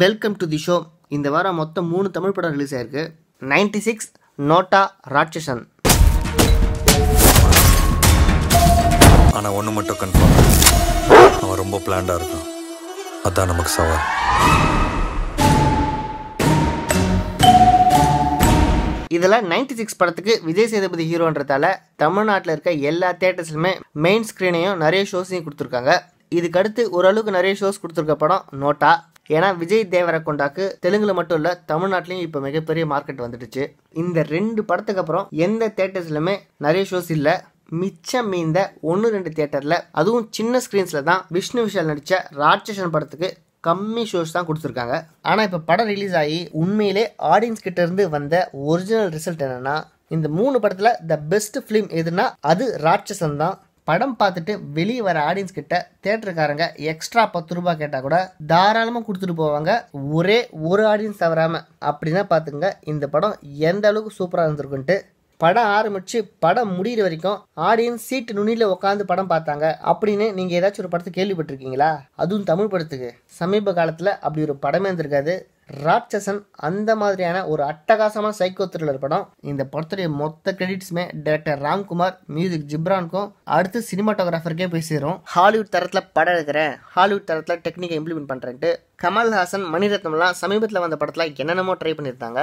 welcome to the show இந்த வாரம் மொத்தம் மூணு தமிழ் படம் ரிலீஸ் ஆயிருக்கு நைன்டி சிக்ஸ் நோட்டா ராட்சசன் ஆனால் ஒன்று மட்டும் கன்ஃபார்ம் அவன் ரொம்ப பிளான்டாக இருக்கும் அதான் நமக்கு சவால் இதில் நைன்டி சிக்ஸ் படத்துக்கு விஜய் சேதுபதி ஹீரோன்றதால தமிழ்நாட்டில் இருக்க எல்லா தேட்டர்ஸ்லையுமே மெயின் ஸ்க்ரீனையும் நிறைய ஷோஸையும் கொடுத்துருக்காங்க இதுக்கடுத்து ஓரளவுக்கு நிறைய ஷோஸ் கொடுத்துருக்க படம் நோட்டா ஏன்னா விஜய் கொண்டாக்கு தெலுங்குல மட்டும் இல்ல தமிழ்நாட்டிலயும் இப்ப மிகப்பெரிய மார்க்கெட் வந்துடுச்சு இந்த ரெண்டு படத்துக்கு அப்புறம் எந்த தேட்டர்ஸ்லயுமே நிறைய ஷோஸ் இல்ல மிச்சம் மீந்த ஒன்று ரெண்டு தேட்டரில் அதுவும் சின்ன ஸ்க்ரீன்ஸில் தான் விஷ்ணு விஷால் நடித்த ராட்சசன் படத்துக்கு கம்மி ஷோஸ் தான் கொடுத்துருக்காங்க ஆனால் இப்போ படம் ரிலீஸ் ஆகி உண்மையிலே ஆடியன்ஸ் கிட்ட இருந்து வந்த ஒரிஜினல் ரிசல்ட் என்னென்னா இந்த மூணு படத்தில் த பெஸ்ட் ஃபிலிம் எதுனா அது ராட்சசன் தான் படம் பார்த்துட்டு வெளியே வர ஆடியன்ஸ் கிட்ட தேட்டருக்காரங்க எக்ஸ்ட்ரா பத்து ரூபாய் கேட்டால் கூட தாராளமாக கொடுத்துட்டு போவாங்க ஒரே ஒரு ஆடியன்ஸ் தவறாமல் அப்படின்னா பார்த்துங்க இந்த படம் எந்த அளவுக்கு சூப்பராக இருந்திருக்குன்ட்டு படம் ஆரம்பித்து படம் முடிகிற வரைக்கும் ஆடியன்ஸ் சீட்டு நுனியில் உட்காந்து படம் பார்த்தாங்க அப்படின்னு நீங்கள் ஏதாச்சும் ஒரு படத்தை கேள்விப்பட்டிருக்கீங்களா அதுவும் தமிழ் படத்துக்கு சமீப காலத்தில் அப்படி ஒரு படமே இருந்திருக்காது ராட்சசன் அந்த மாதிரியான ஒரு அட்டகாசமான சைக்கோ த்ரில்லர் படம் இந்த படத்துடைய மொத்த கிரெடிட்ஸுமே டேரக்டர் ராம்குமார் மியூசிக் ஜிப்ரான்கும் அடுத்து சினிமாட்டோகிராஃபருக்கே போய் சேரும் ஹாலிவுட் தரத்தில் படம் எடுக்கிறேன் ஹாலிவுட் தரத்தில் டெக்னிக்கை இம்ப்ளிமெண்ட் பண்ணுறேன்ட்டு கமல்ஹாசன் மணிரத்னம்லாம் சமீபத்தில் வந்த படத்தில் என்னென்னமோ ட்ரை பண்ணியிருந்தாங்க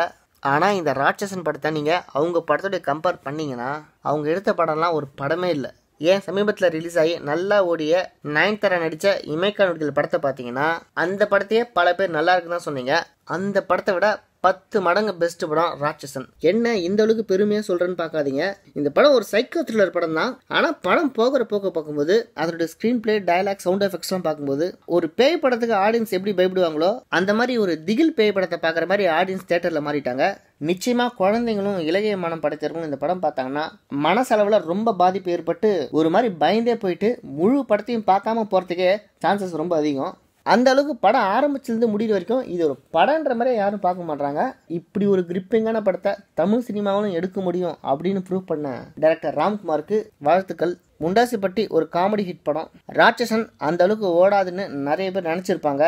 ஆனால் இந்த ராட்சசன் படத்தை நீங்கள் அவங்க படத்துடைய கம்பேர் பண்ணிங்கன்னா அவங்க எடுத்த படம்லாம் ஒரு படமே இல்லை ஏன் சமீபத்தில் ரிலீஸ் ஆகி நல்லா ஓடிய நயன்தாரா நடித்த இமைக்கா படத்தை பார்த்தீங்கன்னா அந்த படத்தையே பல பேர் நல்லா இருக்குன்னு தான் சொன்னீங்க அந்த படத்தை விட பத்து மடங்கு பெஸ்ட் படம் ராட்சசன் என்ன இந்த அளவுக்கு பெருமையா சொல்றேன்னு பார்க்காதீங்க இந்த படம் ஒரு சைக்கோ த்ரில்லர் படம் தான் ஆனா படம் போகிற போக்க பார்க்கும்போது அதனுடைய screen play dialogue sound effects எல்லாம் பார்க்கும்போது ஒரு பேய் படத்துக்கு ஆடியன்ஸ் எப்படி பயப்படுவாங்களோ அந்த மாதிரி ஒரு திகில் பேய் படத்தை பார்க்குற மாதிரி ஆடியன்ஸ் தேட்டரில் மாறிட்டாங்க நிச்சயமாக குழந்தைங்களும் இலகிய மனம் படைத்தவர்களும் இந்த படம் பார்த்தாங்கன்னா மனசளவில் ரொம்ப பாதிப்பு ஏற்பட்டு ஒரு மாதிரி பயந்தே போயிட்டு முழு படத்தையும் பார்க்காம போறதுக்கே சான்சஸ் ரொம்ப அதிகம் அந்த அளவுக்கு படம் ஆரம்பிச்சிலேருந்து முடிகிற வரைக்கும் இது ஒரு படன்ற மாதிரி யாரும் பார்க்க மாட்டாங்க இப்படி ஒரு கிரிப்பிங்கான படத்தை தமிழ் சினிமாவிலும் எடுக்க முடியும் அப்படின்னு ப்ரூவ் பண்ண டேரக்டர் ராம்குமாருக்கு வாழ்த்துக்கள் முண்டாசிப்பட்டி ஒரு காமெடி ஹிட் படம் ராட்சசன் அந்த அளவுக்கு ஓடாதுன்னு நிறைய பேர் நினச்சிருப்பாங்க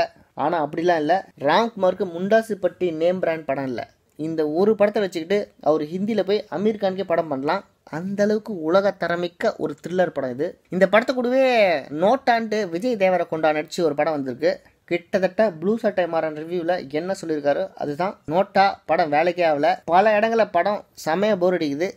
ஆனால் அப்படிலாம் இல்லை ராம்குமாருக்கு முண்டாசிப்பட்டி நேம் பிராண்ட் படம் இல்லை இந்த ஒரு படத்தை வச்சுக்கிட்டு அவர் ஹிந்தியில் போய் அமீர் கான்கே படம் பண்ணலாம் அந்த அளவுக்கு உலக தரமிக்க ஒரு த்ரில்லர் படம் இது இந்த படத்தை கூடவே நோட்டாண்டு விஜய் தேவரை கொண்டா நடிச்சு ஒரு படம் வந்திருக்கு கிட்டத்தட்ட ப்ளூ சட்டை மாறன் ரிவ்யூவில் என்ன சொல்லியிருக்காரு அதுதான் நோட்டா படம் வேலைக்கே ஆகல பல இடங்களில் படம் செமைய போர் அடிக்குது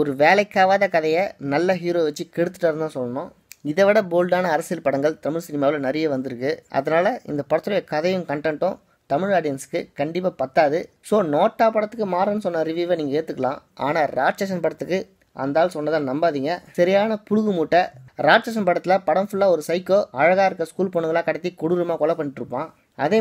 ஒரு வேலைக்காவாத கதையை நல்ல ஹீரோ வச்சு கெடுத்துட்டாருன்னு தான் சொல்லணும் இதை விட போல்டான அரசியல் படங்கள் தமிழ் சினிமாவில் நிறைய வந்திருக்கு அதனால் இந்த படத்துடைய கதையும் கண்டென்ட்டும் தமிழ் ஆடியன்ஸுக்கு கண்டிப்பாக பத்தாது ஸோ நோட்டா படத்துக்கு மாறன்னு சொன்ன ரிவ்யூவை நீங்கள் ஏற்றுக்கலாம் ஆனால் ராட்சசன் படத்துக்கு அந்த ஆள் சொன்னதை நம்பாதீங்க சரியான புழுகு மூட்டை ராட்சசன் படத்தில் படம் ஃபுல்லாக ஒரு சைக்கோ அழகாக இருக்க ஸ்கூல் பொண்ணுங்களாக கடத்தி கொடூரமாக கொலை பண்ணிட்டு இருப்பான்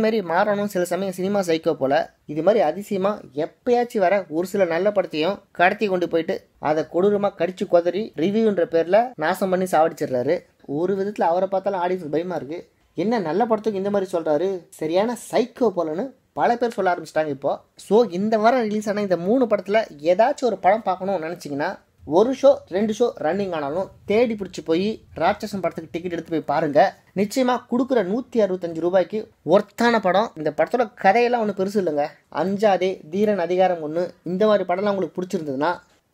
மாதிரி மாறணும் சில சமயம் சினிமா சைக்கோ போல் இது மாதிரி அதிசயமாக எப்பயாச்சும் வர ஒரு சில நல்ல படத்தையும் கடத்தி கொண்டு போயிட்டு அதை கொடூரமாக கடிச்சு கொதறி ரிவ்யூன்ற பேரில் நாசம் பண்ணி சாவடிச்சிடுறாரு ஒரு விதத்தில் அவரை பார்த்தாலும் ஆடியன்ஸ் பயமாக இருக்குது என்ன நல்ல படத்துக்கு இந்த மாதிரி சொல்கிறாரு சரியான சைக்கோ போலன்னு பல பேர் சொல்ல ஆரம்பிச்சிட்டாங்க இப்போ ஸோ இந்த வாரம் ரிலீஸ் ஆன இந்த மூணு படத்தில் ஏதாச்சும் ஒரு படம் பார்க்கணும்னு நினச்சிங்கன்னா ஒரு ஷோ ரெண்டு ஷோ ரன்னிங் ஆனாலும் தேடி பிடிச்சி போய் ராட்சசன் படத்துக்கு டிக்கெட் எடுத்து போய் பாருங்க நிச்சயமா கொடுக்குற நூற்றி அறுபத்தஞ்சு ரூபாய்க்கு ஒர்த்தான படம் இந்த படத்தோட கதையெல்லாம் ஒன்றும் பெருசு இல்லைங்க அஞ்சாதே தீரன் அதிகாரம் ஒன்று இந்த மாதிரி படம்லாம் உங்களுக்கு பிடிச்சிருந்ததுன்னா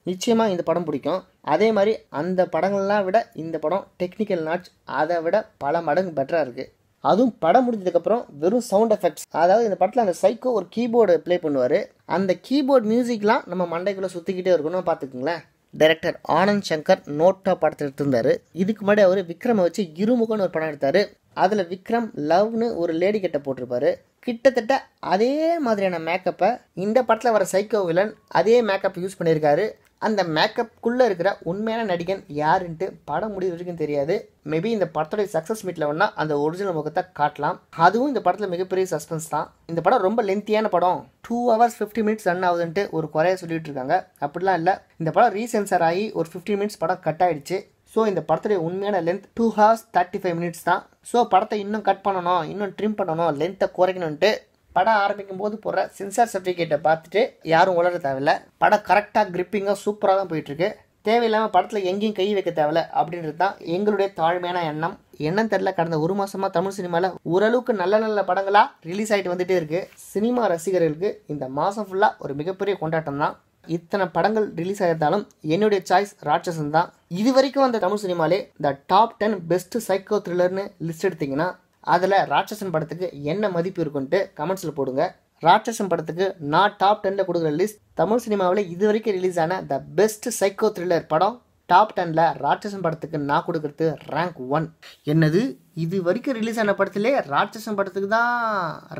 நிச்சயமாக இந்த படம் பிடிக்கும் அதே மாதிரி அந்த படங்கள்லாம் விட இந்த படம் டெக்னிக்கல் நாட்ச் அதை விட பல மடங்கு பெட்டராக இருக்குது அதுவும் படம் முடிஞ்சதுக்கப்புறம் வெறும் சவுண்ட் எஃபெக்ட்ஸ் அதாவது இந்த படத்தில் அந்த சைக்கோ ஒரு கீபோர்டு ப்ளே பண்ணுவார் அந்த கீபோர்டு மியூசிக்லாம் நம்ம மண்டைக்குள்ளே சுற்றிக்கிட்டே இருக்கணும் பார்த்துக்குங்களேன் டைரக்டர் ஆனந்த் சங்கர் நோட்டா படத்தில் எடுத்திருந்தாரு இதுக்கு முன்னாடி அவர் விக்ரமை வச்சு இருமுகன்னு ஒரு படம் எடுத்தார் அதில் விக்ரம் லவ்னு ஒரு லேடி கிட்ட போட்டிருப்பாரு கிட்டத்தட்ட அதே மாதிரியான மேக்கப்பை இந்த படத்தில் வர சைக்கோ வில்லன் அதே மேக்கப் யூஸ் பண்ணியிருக்காரு அந்த மேக்கப்குள்ளே இருக்கிற உண்மையான நடிகன் யாருன்ட்டு படம் முடிவு வரைக்கும் தெரியாது மேபி இந்த படத்துடைய சக்ஸஸ் மீட்டில் வேணால் அந்த ஒரிஜினல் முகத்தை காட்டலாம் அதுவும் இந்த படத்தில் மிகப்பெரிய சஸ்பென்ஸ் தான் இந்த படம் ரொம்ப லென்த்தியான படம் two hours fifty minutes run ஆகுதுன்ட்டு ஒரு குறைய சொல்லிட்டு இருக்காங்க அப்படிலாம் இல்லை இந்த படம் ரீசென்சர் ஆகி ஒரு ஃபிஃப்டி மினிட்ஸ் படம் கட் ஆகிடுச்சு ஸோ இந்த படத்துடைய உண்மையான length two hours thirty five minutes தான் ஸோ படத்தை இன்னும் கட் பண்ணணும் இன்னும் ட்ரிம் பண்ணணும் லென்த்தை குறைக்கணுன்ட்டு படம் ஆரம்பிக்கும் போது போடுற சென்சார் சர்டிஃபிகேட்டை பார்த்துட்டு யாரும் உளர தேவையில்ல படம் கரெக்டாக கிரிப்பிங்காக சூப்பராக தான் போயிட்டுருக்கு தேவையில்லாமல் படத்தில் எங்கேயும் கை வைக்க தேவையில்ல அப்படின்றது தான் எங்களுடைய தாழ்மையான எண்ணம் என்னன்னு தெரில கடந்த ஒரு மாதமாக தமிழ் சினிமாவில் ஓரளவுக்கு நல்ல நல்ல படங்களாக ரிலீஸ் ஆகிட்டு வந்துகிட்டே இருக்குது சினிமா ரசிகர்களுக்கு இந்த மாதம் ஃபுல்லாக ஒரு மிகப்பெரிய கொண்டாட்டம் தான் இத்தனை படங்கள் ரிலீஸ் ஆகிருந்தாலும் என்னுடைய சாய்ஸ் ராட்சசன் தான் இது வரைக்கும் அந்த தமிழ் சினிமாலே the top ten best psycho த்ரில்லர்னு லிஸ்ட் எடுத்திங்கன்னா அதில் ராட்சசன் படத்துக்கு என்ன மதிப்பு இருக்குன்ட்டு கமெண்ட்ஸில் போடுங்க ராட்சசன் படத்துக்கு நான் டாப் டெனில் கொடுக்குற லிஸ்ட் தமிழ் சினிமாவில் இது வரைக்கும் ரிலீஸ் ஆன த பெஸ்ட் சைக்கோ த்ரில்லர் படம் டாப் டெனில் ராட்சசன் படத்துக்கு நான் கொடுக்கறது ரேங்க் ஒன் என்னது இது வரைக்கும் ரிலீஸ் ஆன படத்துலேயே ராட்சசன் படத்துக்கு தான்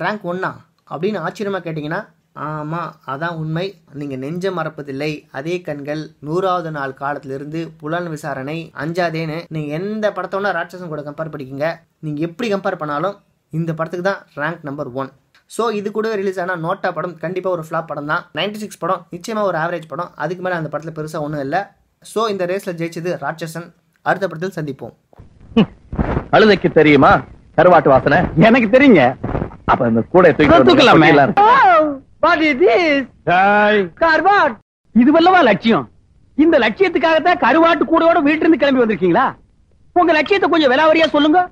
ரேங்க் ஒன்னா அப்படின்னு ஆச்சரியமாக கேட்டிங்கன்னா ஆமாம் அதான் உண்மை நீங்கள் நெஞ்ச மறப்பதில்லை அதே கண்கள் நூறாவது நாள் காலத்திலிருந்து புலன் விசாரணை அஞ்சாதேன்னு நீங்கள் எந்த படத்தோட ராட்சசம் கூட கம்பேர் பண்ணிக்கிங்க நீங்கள் எப்படி கம்பேர் பண்ணாலும் இந்த படத்துக்கு தான் ரேங்க் நம்பர் ஒன் ஸோ இது கூட ரிலீஸ் ஆனால் நோட்டா படம் கண்டிப்பாக ஒரு ஃப்ளாப் படம் தான் நைன்டி சிக்ஸ் படம் நிச்சயமாக ஒரு ஆவரேஜ் படம் அதுக்கு மேலே அந்த படத்தில் பெருசாக ஒன்றும் இல்லை ஸோ இந்த ரேஸில் ஜெயிச்சது ராட்சசன் அடுத்த படத்தில் சந்திப்போம் அழுதைக்கு தெரியுமா கருவாட்டு வாசனை எனக்கு தெரியுங்க அப்ப இந்த கூட தூக்கலாமே இதுவல்லவா லட்சியம் இந்த லட்சியத்துக்காகத்தான் கருவாட்டு கூட வீட்டிலிருந்து கிளம்பி வந்திருக்கீங்களா உங்க லட்சியத்தை கொஞ்சம் விலாவரியா சொல்லுங்க